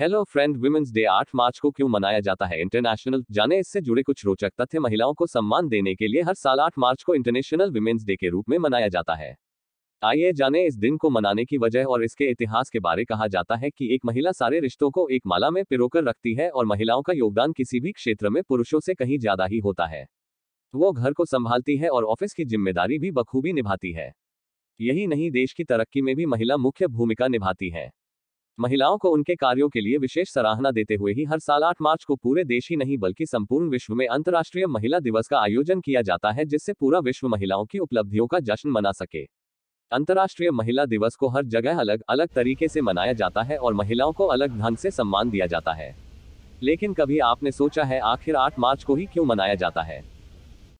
hello friend women's day 8 मार्च को क्यों मनाया जाता है इंटरनेशनल जाने इससे जुड़े कुछ रोचक तथ्य महिलाओं को सम्मान देने के लिए हर साल 8 मार्च को इंटरनेशनल वुमेन्स डे के रूप में मनाया जाता है आइए जाने इस दिन को मनाने की वजह और इसके इतिहास के बारे कहा जाता है कि एक महिला सारे रिश्तों को एक माला में पिरो रखती है और महिलाओं का योगदान किसी भी क्षेत्र में पुरुषों से कहीं ज्यादा ही होता है वो घर को संभालती है और ऑफिस की जिम्मेदारी भी बखूबी निभाती है यही नहीं देश की तरक्की में भी महिला मुख्य भूमिका निभाती है महिलाओं को उनके कार्यों के लिए विशेष सराहना देते हुए ही हर साल 8 मार्च को पूरे देश ही नहीं बल्कि संपूर्ण विश्व में अंतर्राष्ट्रीय महिला दिवस का आयोजन किया जाता है जिससे पूरा विश्व महिलाओं की उपलब्धियों का जश्न मना सके अंतर्राष्ट्रीय महिला दिवस को हर जगह अलग अलग तरीके से मनाया जाता है और महिलाओं को अलग ढंग से सम्मान दिया जाता है लेकिन कभी आपने सोचा है आखिर 8 मार्च को ही क्यों मनाया जाता है